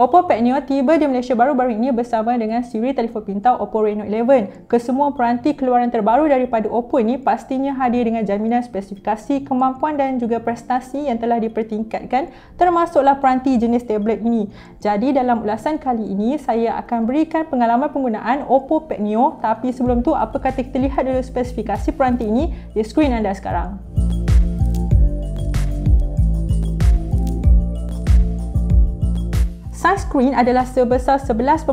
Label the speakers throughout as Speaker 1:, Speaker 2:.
Speaker 1: Oppo Pagnol tiba di Malaysia baru-baru ini bersama dengan siri telefon pintar Oppo Reno11. Kesemua peranti keluaran terbaru daripada Oppo ini pastinya hadir dengan jaminan spesifikasi, kemampuan dan juga prestasi yang telah dipertingkatkan termasuklah peranti jenis tablet ini. Jadi dalam ulasan kali ini, saya akan berikan pengalaman penggunaan Oppo Pagnol tapi sebelum tu apa kata kita lihat dulu spesifikasi peranti ini di skrin anda sekarang. Size screen adalah sebesar 11.4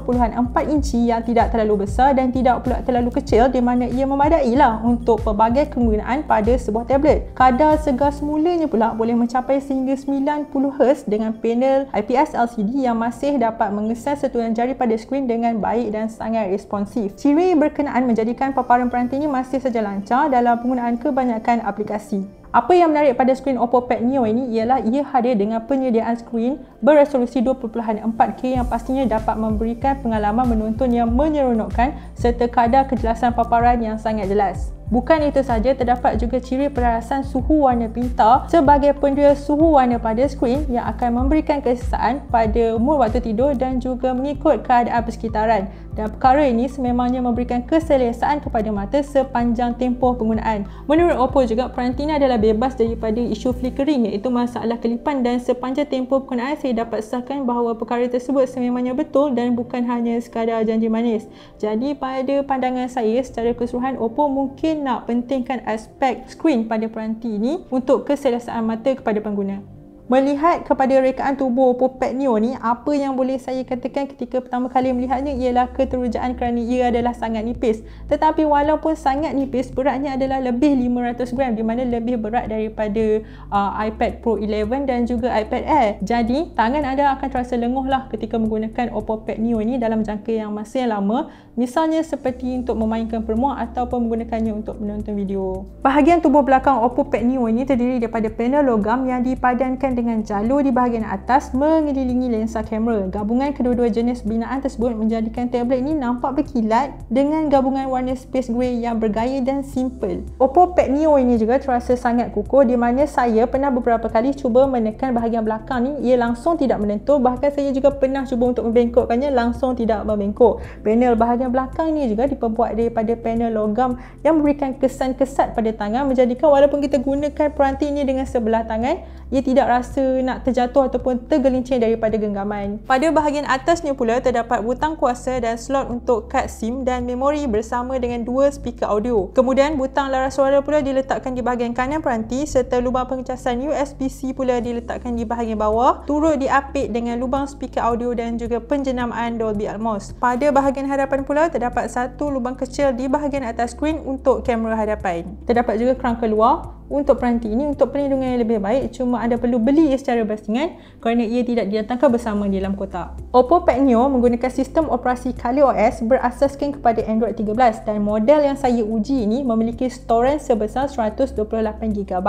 Speaker 1: inci yang tidak terlalu besar dan tidak pula terlalu kecil di mana ia memadai lah untuk pelbagai kegunaan pada sebuah tablet. Kadar segar semulanya pula boleh mencapai sehingga 90Hz dengan panel IPS LCD yang masih dapat mengeses setulan jari pada skrin dengan baik dan sangat responsif. Ciri berkenaan menjadikan paparan peranti ini masih saja lancar dalam penggunaan kebanyakan aplikasi. Apa yang menarik pada skrin Oppo Pad Neo ini ialah ia hadir dengan penyediaan skrin beresolusi 2.4K yang pastinya dapat memberikan pengalaman menonton yang menyeronokkan serta kadar kejelasan paparan yang sangat jelas. Bukan itu saja, terdapat juga ciri perasan suhu warna pintar sebagai penjual suhu warna pada skrin yang akan memberikan kesesaan pada mood waktu tidur dan juga mengikut keadaan persekitaran. Dan perkara ini sememangnya memberikan keselesaan kepada mata sepanjang tempoh penggunaan. Menurut Oppo juga, peranti ini adalah bebas daripada isu flickering iaitu masalah kelipan dan sepanjang tempoh penggunaan saya dapat sahkan bahawa perkara tersebut sememangnya betul dan bukan hanya sekadar janji manis. Jadi pada pandangan saya, secara keseluruhan Oppo mungkin nak pentingkan aspek screen pada peranti ini untuk keselesaan mata kepada pengguna. Melihat kepada rekaan tubuh Popet Neo ni, apa yang boleh saya katakan ketika pertama kali melihatnya ialah keterujaan kerana ia adalah sangat nipis. Tetapi walaupun sangat nipis, beratnya adalah lebih 500 gram di mana lebih berat daripada uh, iPad Pro 11 dan juga iPad Air. Jadi, tangan anda akan terasa lenguh lah ketika menggunakan Oppo Pad Neo ni dalam jangka yang masih yang lama. Misalnya seperti untuk memainkan permua ataupun menggunakannya untuk menonton video. Bahagian tubuh belakang Oppo Pad Neo ni terdiri daripada panel logam yang dipadankan dengan jalur di bahagian atas mengelilingi lensa kamera. Gabungan kedua-dua jenis binaan tersebut menjadikan tablet ini nampak berkilat dengan gabungan warna space grey yang bergaya dan simple. Oppo Pad Neo ini juga terasa sangat kukuh di mana saya pernah beberapa kali cuba menekan bahagian belakang ni ia langsung tidak menentu bahkan saya juga pernah cuba untuk membengkokkannya langsung tidak membengkok. Panel bahagian belakang ini juga diperbuat daripada panel logam yang memberikan kesan kesat pada tangan menjadikan walaupun kita gunakan peranti ini dengan sebelah tangan ia tidak rasa rasa nak terjatuh ataupun tergelincir daripada genggaman. Pada bahagian atasnya pula terdapat butang kuasa dan slot untuk kad SIM dan memori bersama dengan dua speaker audio. Kemudian butang laras suara pula diletakkan di bahagian kanan peranti serta lubang pengecasan USB-C pula diletakkan di bahagian bawah turut diapit dengan lubang speaker audio dan juga penjenamaan Dolby Atmos. Pada bahagian hadapan pula terdapat satu lubang kecil di bahagian atas skrin untuk kamera hadapan. Terdapat juga kerang keluar untuk peranti ini untuk perlindungan yang lebih baik cuma anda perlu beli ia secara berasingan kerana ia tidak didatangkan bersama di dalam kotak. Oppo Pad Neo menggunakan sistem operasi Kali OS berasaskan kepada Android 13 dan model yang saya uji ini memiliki storan sebesar 128GB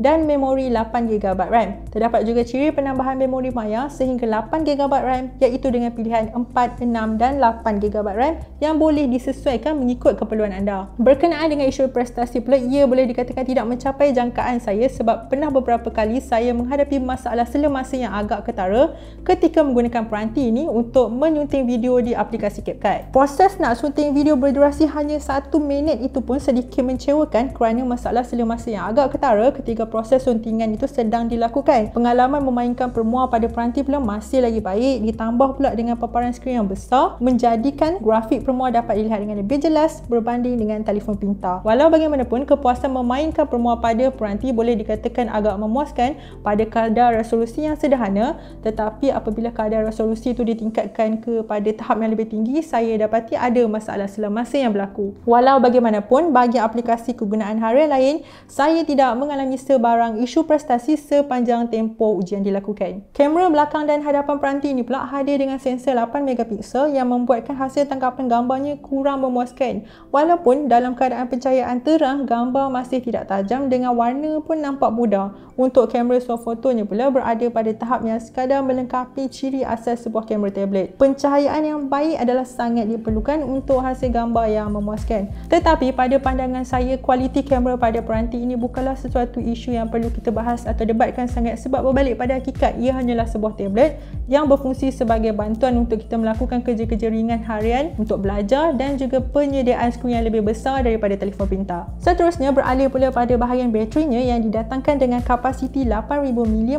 Speaker 1: dan memori 8GB RAM. Terdapat juga ciri penambahan memori maya sehingga 8GB RAM iaitu dengan pilihan 4, 6 dan 8GB RAM yang boleh disesuaikan mengikut keperluan anda. Berkenaan dengan isu prestasi pula, ia boleh dikatakan tidak mencapai mencapai jangkaan saya sebab pernah beberapa kali saya menghadapi masalah selemasa yang agak ketara ketika menggunakan peranti ini untuk menyunting video di aplikasi CapCut. Proses nak sunting video berdurasi hanya satu minit itu pun sedikit mencewakan kerana masalah selemasa yang agak ketara ketika proses suntingan itu sedang dilakukan. Pengalaman memainkan permua pada peranti pula masih lagi baik ditambah pula dengan paparan skrin yang besar menjadikan grafik permua dapat dilihat dengan lebih jelas berbanding dengan telefon pintar. Walau bagaimanapun, kepuasan memainkan permua pada pada peranti boleh dikatakan agak memuaskan pada kadar resolusi yang sederhana tetapi apabila kadar resolusi itu ditingkatkan kepada tahap yang lebih tinggi saya dapati ada masalah selama masa yang berlaku. Walau bagaimanapun bagi aplikasi kegunaan hara lain saya tidak mengalami sebarang isu prestasi sepanjang tempoh ujian dilakukan. Kamera belakang dan hadapan peranti ini pula hadir dengan sensor 8 megapiksel yang membuatkan hasil tangkapan gambarnya kurang memuaskan. Walaupun dalam keadaan pencahayaan terang gambar masih tidak tajam dengan dengan warna pun nampak mudah. Untuk kamera soft photonya pula berada pada tahap yang sekadar melengkapi ciri asas sebuah kamera tablet. Pencahayaan yang baik adalah sangat diperlukan untuk hasil gambar yang memuaskan. Tetapi pada pandangan saya, kualiti kamera pada peranti ini bukanlah sesuatu isu yang perlu kita bahas atau debatkan sangat sebab berbalik pada hakikat ia hanyalah sebuah tablet yang berfungsi sebagai bantuan untuk kita melakukan kerja-kerja ringan harian untuk belajar dan juga penyediaan skrin yang lebih besar daripada telefon pintar. Seterusnya beralih pula pada bahagian baterinya yang didatangkan dengan kapasiti 8000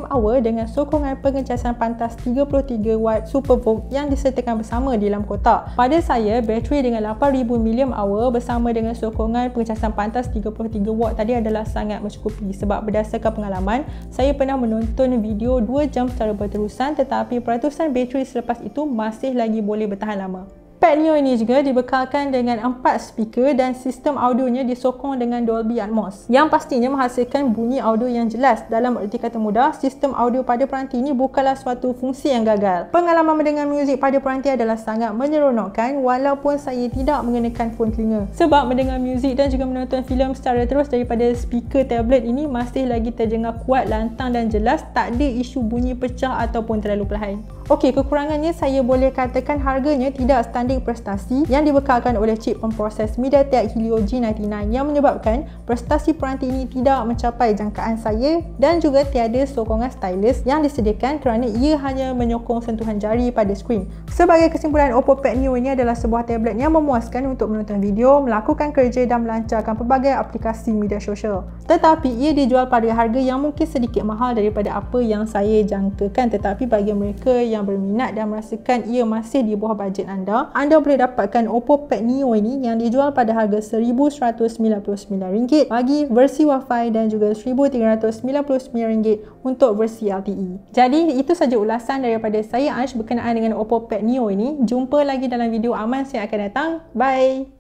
Speaker 1: mAh dengan sokongan pengecasan pantas 33W Supervolt yang disertakan bersama di dalam kotak. Pada saya, bateri dengan 8000 mAh bersama dengan sokongan pengecasan pantas 33W tadi adalah sangat mencukupi sebab berdasarkan pengalaman, saya pernah menonton video 2 jam secara berterusan tetapi peratusan bateri selepas itu masih lagi boleh bertahan lama. Pad Neo ini juga dibekalkan dengan 4 speaker dan sistem audionya disokong dengan Dolby Atmos yang pastinya menghasilkan bunyi audio yang jelas. Dalam erti kata mudah, sistem audio pada peranti ini bukanlah suatu fungsi yang gagal. Pengalaman mendengar muzik pada peranti adalah sangat menyeronokkan walaupun saya tidak mengenakan phone telinga. Sebab mendengar muzik dan juga menonton filem secara terus daripada speaker tablet ini masih lagi terdengar kuat, lantang dan jelas, tak ada isu bunyi pecah ataupun terlalu perlahan. Okey, kekurangannya saya boleh katakan harganya tidak standing prestasi yang dibekalkan oleh chip pemproses MediaTek Helio G99 yang menyebabkan prestasi peranti ini tidak mencapai jangkaan saya dan juga tiada sokongan stylus yang disediakan kerana ia hanya menyokong sentuhan jari pada skrin. Sebagai kesimpulan, Oppo Pad Neo ini adalah sebuah tablet yang memuaskan untuk menonton video, melakukan kerja dan melancarkan pelbagai aplikasi media sosial. Tetapi ia dijual pada harga yang mungkin sedikit mahal daripada apa yang saya jangkakan tetapi bagi mereka yang yang berminat dan merasakan ia masih di bawah bajet anda, anda boleh dapatkan Oppo Pad Neo ini yang dijual pada harga RM1,199 bagi versi Wi-Fi dan juga RM1,399 untuk versi LTE. Jadi itu sahaja ulasan daripada saya Ash berkenaan dengan Oppo Pad Neo ini. Jumpa lagi dalam video aman yang akan datang. Bye!